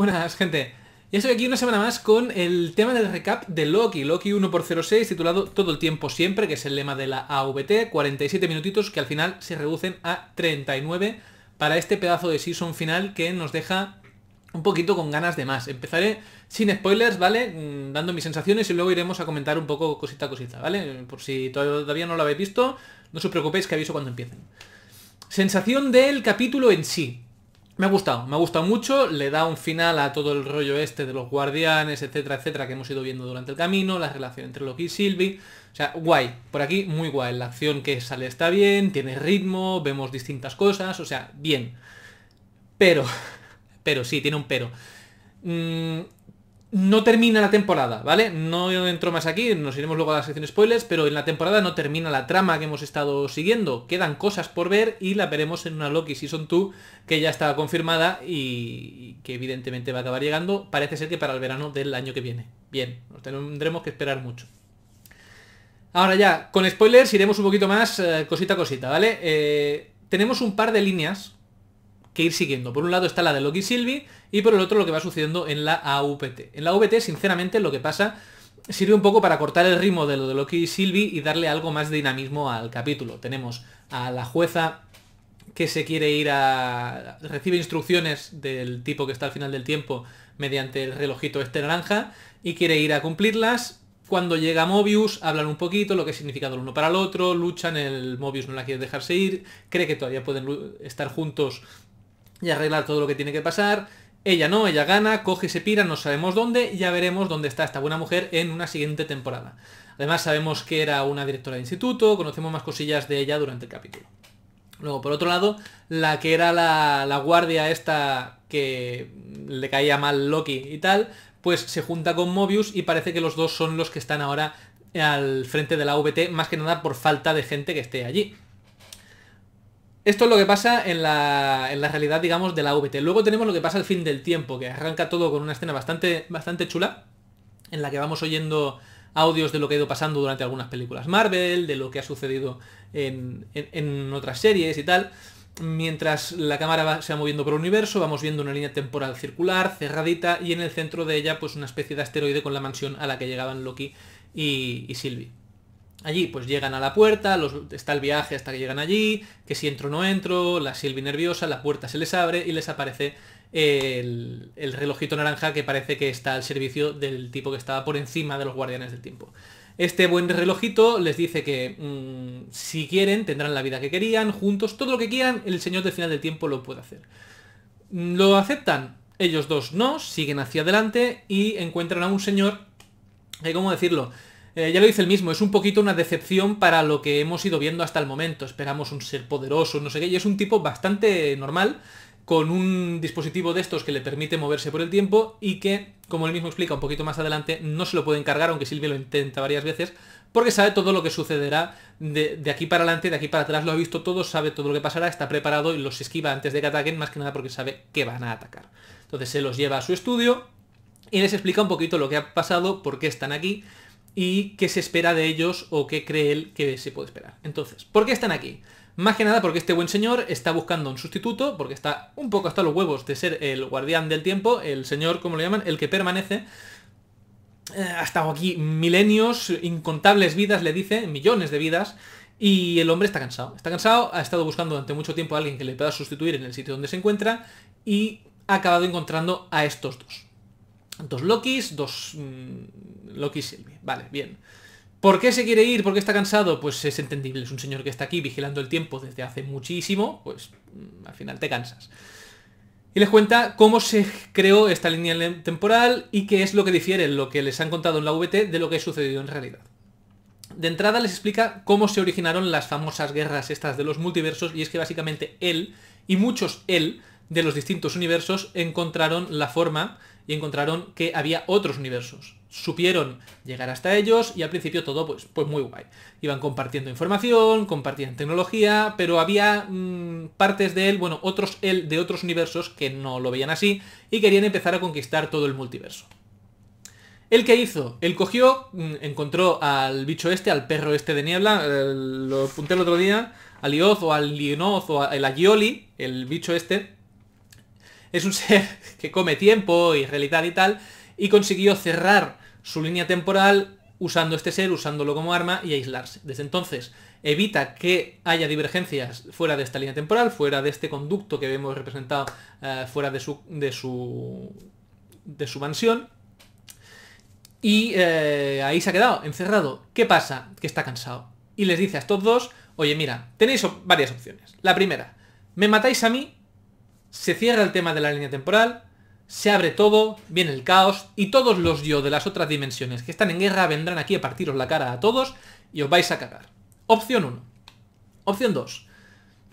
Buenas, gente. Ya estoy aquí una semana más con el tema del recap de Loki, Loki 1x06, titulado Todo el tiempo siempre, que es el lema de la AVT, 47 minutitos que al final se reducen a 39 para este pedazo de season final que nos deja un poquito con ganas de más. Empezaré sin spoilers, ¿vale? Mm, dando mis sensaciones y luego iremos a comentar un poco cosita a cosita, ¿vale? Por si todavía no lo habéis visto, no os preocupéis que aviso cuando empiecen. Sensación del capítulo en sí. Me ha gustado, me ha gustado mucho, le da un final a todo el rollo este de los guardianes, etcétera, etcétera, que hemos ido viendo durante el camino, la relación entre Loki y Sylvie. O sea, guay, por aquí muy guay, la acción que sale está bien, tiene ritmo, vemos distintas cosas, o sea, bien. Pero, pero sí, tiene un pero. Mm, no termina la temporada, ¿vale? No entro más aquí, nos iremos luego a la sección spoilers, pero en la temporada no termina la trama que hemos estado siguiendo. Quedan cosas por ver y la veremos en una Loki Season 2 que ya está confirmada y que evidentemente va a acabar llegando. Parece ser que para el verano del año que viene. Bien, nos tendremos que esperar mucho. Ahora ya, con spoilers iremos un poquito más eh, cosita a cosita, ¿vale? Eh, tenemos un par de líneas que ir siguiendo. Por un lado está la de Loki Sylvie y por el otro lo que va sucediendo en la AUPT. En la VT, sinceramente, lo que pasa sirve un poco para cortar el ritmo de lo de Loki y Sylvie y darle algo más de dinamismo al capítulo. Tenemos a la jueza que se quiere ir a... recibe instrucciones del tipo que está al final del tiempo mediante el relojito este naranja y quiere ir a cumplirlas. Cuando llega Mobius, hablan un poquito lo que significa el uno para el otro, luchan, el Mobius no la quiere dejarse ir, cree que todavía pueden estar juntos y arreglar todo lo que tiene que pasar. Ella no, ella gana, coge y se pira, no sabemos dónde, ya veremos dónde está esta buena mujer en una siguiente temporada. Además sabemos que era una directora de instituto, conocemos más cosillas de ella durante el capítulo. Luego, por otro lado, la que era la, la guardia esta que le caía mal Loki y tal, pues se junta con Mobius y parece que los dos son los que están ahora al frente de la VT, más que nada por falta de gente que esté allí. Esto es lo que pasa en la, realidad, digamos, de la VT. Luego tenemos lo que pasa al fin del tiempo, que arranca todo con una escena bastante, bastante chula, en la que vamos oyendo audios de lo que ha ido pasando durante algunas películas Marvel, de lo que ha sucedido en, otras series y tal. Mientras la cámara va, se va moviendo por el universo, vamos viendo una línea temporal circular, cerradita, y en el centro de ella, pues una especie de asteroide con la mansión a la que llegaban Loki y, y Sylvie. Allí pues llegan a la puerta, los, está el viaje hasta que llegan allí, que si entro o no entro, la Silvia nerviosa, la puerta se les abre y les aparece el, relojito naranja que parece que está al servicio del tipo que estaba por encima de los guardianes del tiempo. Este buen relojito les dice que mm, si quieren tendrán la vida que querían, juntos, todo lo que quieran, el señor del final del tiempo lo puede hacer. Mm, lo aceptan, ellos dos no, siguen hacia adelante y encuentran a un señor que, ¿cómo decirlo? Eh, ya lo dice el mismo, es un poquito una decepción para lo que hemos ido viendo hasta el momento. Esperamos un ser poderoso, no sé qué, y es un tipo bastante normal, con un dispositivo de estos que le permite moverse por el tiempo y que, como él mismo explica un poquito más adelante, no se lo puede encargar, aunque Silvia lo intenta varias veces, porque sabe todo lo que sucederá de, de, aquí para adelante, de aquí para atrás, lo ha visto todo, sabe todo lo que pasará, está preparado y los esquiva antes de que ataquen, más que nada porque sabe que van a atacar. Entonces se los lleva a su estudio y les explica un poquito lo que ha pasado, por qué están aquí, y qué se espera de ellos o qué cree él que se puede esperar. Entonces, ¿por qué están aquí? Más que nada porque este buen señor está buscando un sustituto, porque está un poco hasta los huevos de ser el guardián del tiempo, el señor, como lo llaman, el que permanece. Eh, ha estado aquí milenios, incontables vidas, le dice, millones de vidas, y el hombre está cansado. Está cansado, ha estado buscando durante mucho tiempo a alguien que le pueda sustituir en el sitio donde se encuentra, y ha acabado encontrando a estos dos. Dos Lokis, dos mm, Lokis y... Vale, bien. ¿Por qué se quiere ir? ¿Por qué está cansado? Pues es entendible, es un señor que está aquí vigilando el tiempo desde hace muchísimo, pues mm, al final te cansas. Y les cuenta cómo se creó esta línea temporal y qué es lo que difiere lo que les han contado en la VT de lo que ha sucedido en realidad. De entrada les explica cómo se originaron las famosas guerras estas de los multiversos y es que básicamente él y muchos él de los distintos universos encontraron la forma y encontraron que había otros universos. Supieron llegar hasta ellos y al principio todo pues, pues muy guay. Iban compartiendo información, compartían tecnología, pero había mm, partes de él, bueno, otros él de otros universos que no lo veían así y querían empezar a conquistar todo el multiverso. ¿El que hizo? Él cogió, mm, encontró al bicho este, al perro este de niebla, lo apunté el otro día, al Ioz o al Lionoz o al Agioli, el bicho este, es un ser que come tiempo y realidad y tal, y consiguió cerrar su línea temporal usando este ser, usándolo como arma y aislarse. Desde entonces evita que haya divergencias fuera de esta línea temporal, fuera de este conducto que vemos representado eh, fuera de su, de su, de su mansión. Y eh, ahí se ha quedado, encerrado. ¿Qué pasa? Que está cansado. Y les dice a estos dos, oye mira, tenéis varias opciones. La primera, me matáis a mí se cierra el tema de la línea temporal, se abre todo, viene el caos y todos los yo de las otras dimensiones que están en guerra vendrán aquí a partiros la cara a todos y os vais a cagar. Opción 1. Opción 2.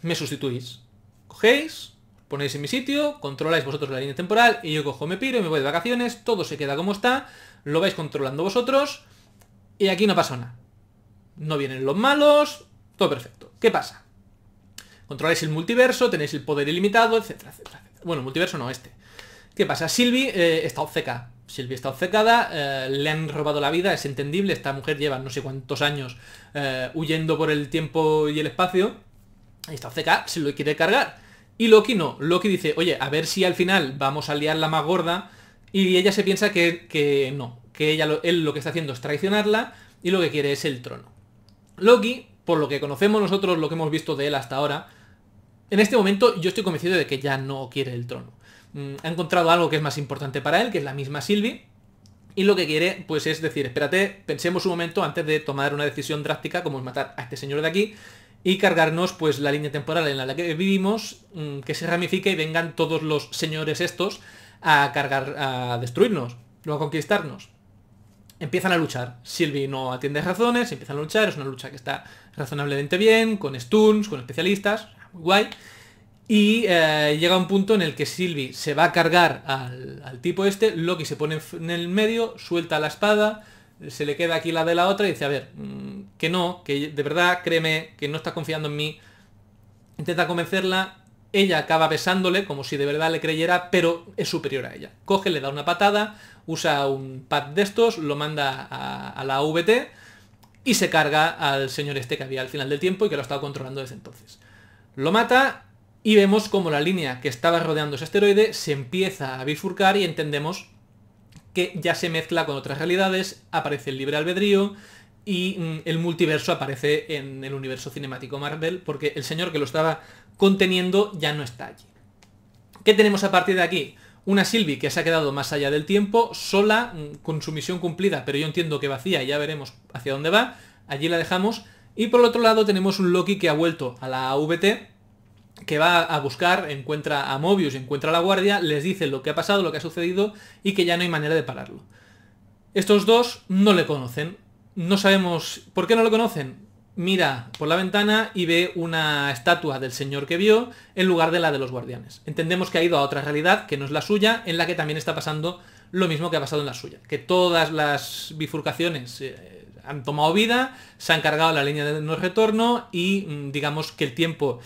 Me sustituís. Cogéis, ponéis en mi sitio, controláis vosotros la línea temporal y yo cojo, me piro y me voy de vacaciones, todo se queda como está, lo vais controlando vosotros y aquí no pasa nada. No vienen los malos, todo perfecto. ¿Qué pasa? Controláis el multiverso, tenéis el poder ilimitado, etcétera, etcétera. Bueno, multiverso no, este. ¿Qué pasa? Sylvie eh, está obcecada. Sylvie está obcecada, eh, le han robado la vida, es entendible, esta mujer lleva no sé cuántos años eh, huyendo por el tiempo y el espacio. está obcecada, se lo quiere cargar. Y Loki no. Loki dice, oye, a ver si al final vamos a liar la más gorda. Y ella se piensa que, no, que ella él lo que está haciendo es traicionarla y lo que quiere es el trono. Loki, por lo que conocemos nosotros, lo que hemos visto de él hasta ahora, en este momento yo estoy convencido de que ya no quiere el trono. Mm, ha encontrado algo que es más importante para él, que es la misma Sylvie. Y lo que quiere, pues es decir, espérate, pensemos un momento antes de tomar una decisión drástica como es matar a este señor de aquí y cargarnos pues la línea temporal en la que vivimos, mm, que se ramifique y vengan todos los señores estos a cargar, a destruirnos, no a conquistarnos. Empiezan a luchar. Sylvie no atiende razones, empiezan a luchar, es una lucha que está razonablemente bien, con stuns, con especialistas, guay. Y eh, llega un punto en el que Sylvie se va a cargar al, tipo este, Loki se pone en el medio, suelta la espada, se le queda aquí la de la otra y dice, a ver, mm, que no, que de verdad, créeme, que no está confiando en mí. Intenta convencerla, ella acaba besándole como si de verdad le creyera, pero es superior a ella. Coge, le da una patada, usa un pad de estos, lo manda a, a la VT y se carga al señor este que había al final del tiempo y que lo ha estado controlando desde entonces. Lo mata y vemos como la línea que estaba rodeando ese asteroide se empieza a bifurcar y entendemos que ya se mezcla con otras realidades, aparece el libre albedrío y mm, el multiverso aparece en el universo cinemático Marvel porque el señor que lo estaba conteniendo ya no está allí. ¿Qué tenemos a partir de aquí? Una Sylvie que se ha quedado más allá del tiempo, sola, mm, con su misión cumplida, pero yo entiendo que vacía, ya veremos hacia dónde va. Allí la dejamos. Y por el otro lado tenemos un Loki que ha vuelto a la VT, que va a buscar, encuentra a Mobius, encuentra a la guardia, les dice lo que ha pasado, lo que ha sucedido y que ya no hay manera de pararlo. Estos dos no le conocen, no sabemos por qué no lo conocen. Mira por la ventana y ve una estatua del señor que vio en lugar de la de los guardianes. Entendemos que ha ido a otra realidad que no es la suya, en la que también está pasando lo mismo que ha pasado en la suya. Que todas las bifurcaciones eh, han tomado vida, se han cargado la línea de no retorno y mm, digamos que el tiempo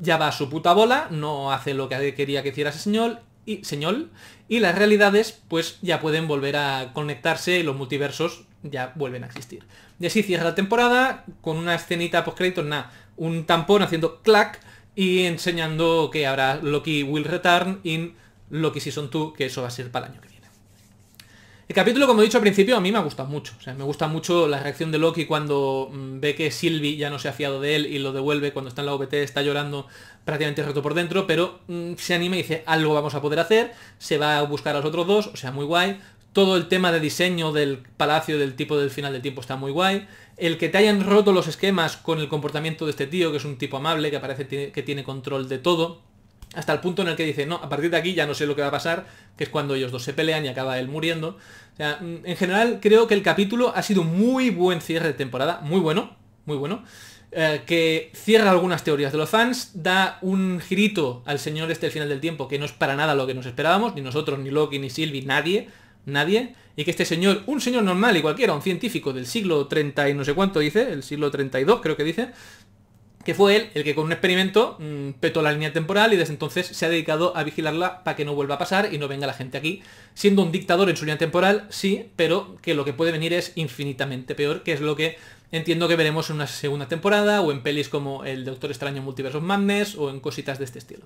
ya va a su puta bola, no hace lo que quería que hiciera ese señor y, señor, y las realidades pues ya pueden volver a conectarse y los multiversos ya vuelven a existir. Y así cierra la temporada con una escenita post créditos, nada, un tampón haciendo clack y enseñando que habrá Loki will return in Loki Season 2, que eso va a ser para el año el capítulo, como he dicho al principio, a mí me ha gustado mucho. O sea, me gusta mucho la reacción de Loki cuando mm, ve que Sylvie ya no se ha fiado de él y lo devuelve cuando está en la OBT, está llorando prácticamente roto por dentro, pero mm, se anima y dice, algo vamos a poder hacer, se va a buscar a los otros dos, o sea, muy guay. Todo el tema de diseño del palacio, del tipo del final del tiempo está muy guay. El que te hayan roto los esquemas con el comportamiento de este tío, que es un tipo amable, que parece que tiene control de todo, hasta el punto en el que dice, no, a partir de aquí ya no sé lo que va a pasar, que es cuando ellos dos se pelean y acaba él muriendo. Mm, en general creo que el capítulo ha sido muy buen cierre de temporada, muy bueno, muy bueno, eh, que cierra algunas teorías de los fans, da un girito al señor este del final del tiempo, que no es para nada lo que nos esperábamos, ni nosotros, ni Loki, ni Sylvie, nadie, nadie, y que este señor, un señor normal y cualquiera, un científico del siglo 30 y no sé cuánto dice, el siglo 32 creo que dice, que fue él el que con un experimento mm, petó la línea temporal y desde entonces se ha dedicado a vigilarla para que no vuelva a pasar y no venga la gente aquí. Siendo un dictador en su línea temporal, sí, pero que lo que puede venir es infinitamente peor, que es lo que entiendo que veremos en una segunda temporada o en pelis como el Doctor Extraño Multiverso of Madness o en cositas de este estilo.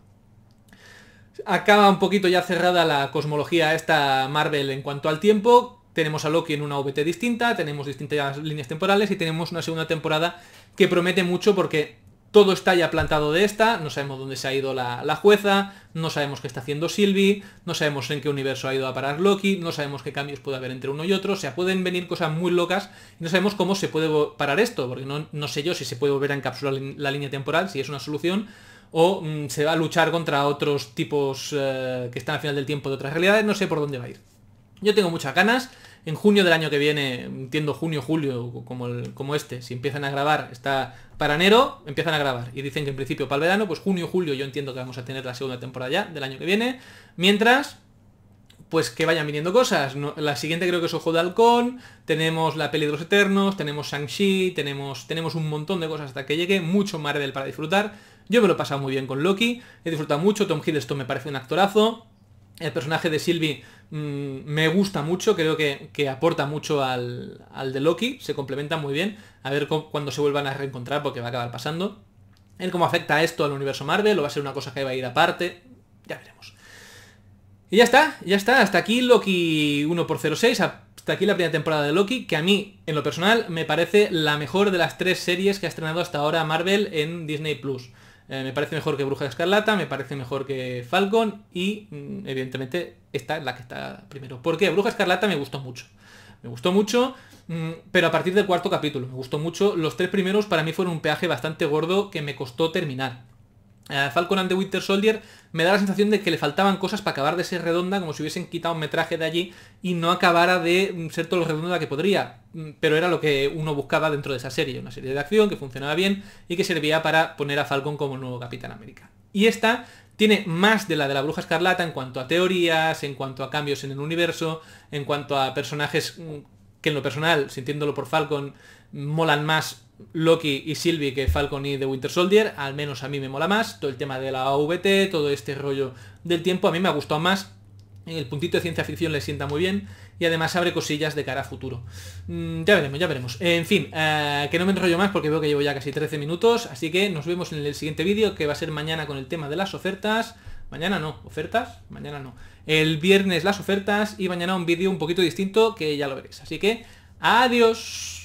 Acaba un poquito ya cerrada la cosmología esta Marvel en cuanto al tiempo, tenemos a Loki en una OBT distinta, tenemos distintas líneas temporales y tenemos una segunda temporada que promete mucho porque todo está ya plantado de esta, no sabemos dónde se ha ido la, jueza, no sabemos qué está haciendo Sylvie, no sabemos en qué universo ha ido a parar Loki, no sabemos qué cambios puede haber entre uno y otro, o sea, pueden venir cosas muy locas, y no sabemos cómo se puede parar esto, porque no, no, sé yo si se puede volver a encapsular la línea temporal, si es una solución, o mm, se va a luchar contra otros tipos eh, que están al final del tiempo de otras realidades, no sé por dónde va a ir. Yo tengo muchas ganas, en junio del año que viene, entiendo junio, julio, como, como este, si empiezan a grabar, está para enero, empiezan a grabar. Y dicen que en principio para el verano, pues junio, julio, yo entiendo que vamos a tener la segunda temporada ya del año que viene. Mientras, pues que vayan viniendo cosas. la siguiente creo que es Ojo de Halcón, tenemos la peli de los Eternos, tenemos Shang-Chi, tenemos, tenemos un montón de cosas hasta que llegue, mucho Marvel para disfrutar. Yo me lo he pasado muy bien con Loki, he disfrutado mucho, Tom Hiddleston me parece un actorazo, el personaje de Sylvie Mm, me gusta mucho, creo que, aporta mucho al, de Loki, se complementa muy bien, a ver cuando se vuelvan a reencontrar porque va a acabar pasando. en cómo afecta esto al universo Marvel, o va a ser una cosa que va a ir aparte, ya veremos. Y ya está, ya está, hasta aquí Loki 1x06, hasta aquí la primera temporada de Loki, que a mí, en lo personal, me parece la mejor de las tres series que ha estrenado hasta ahora Marvel en Disney Plus. Eh, me parece mejor que Bruja Escarlata, me parece mejor que Falcon y mm, evidentemente esta es la que está primero. Porque Bruja Escarlata me gustó mucho. Me gustó mucho, mm, pero a partir del cuarto capítulo. Me gustó mucho. Los tres primeros para mí fueron un peaje bastante gordo que me costó terminar. Eh, Falcon and the Winter Soldier me da la sensación de que le faltaban cosas para acabar de ser redonda, como si hubiesen quitado un metraje de allí y no acabara de mm, ser todo lo redonda que podría. Mm, pero era lo que uno buscaba dentro de esa serie, una serie de acción que funcionaba bien y que servía para poner a Falcon como nuevo Capitán América. Y esta tiene más de la de la Bruja Escarlata en cuanto a teorías, en cuanto a cambios en el universo, en cuanto a personajes mm, que en lo personal, sintiéndolo por Falcon, molan más Loki y Sylvie que Falcon y The Winter Soldier, al menos a mí me mola más, todo el tema de la AVT, todo este rollo del tiempo, a mí me ha gustado más, el puntito de ciencia ficción le sienta muy bien y además abre cosillas de cara a futuro. Mm, ya veremos, ya veremos. En fin, eh, que no me enrollo más porque veo que llevo ya casi 13 minutos, así que nos vemos en el siguiente vídeo que va a ser mañana con el tema de las ofertas. Mañana no, ofertas, mañana no. El viernes las ofertas y mañana un vídeo un poquito distinto que ya lo veréis. Así que, adiós.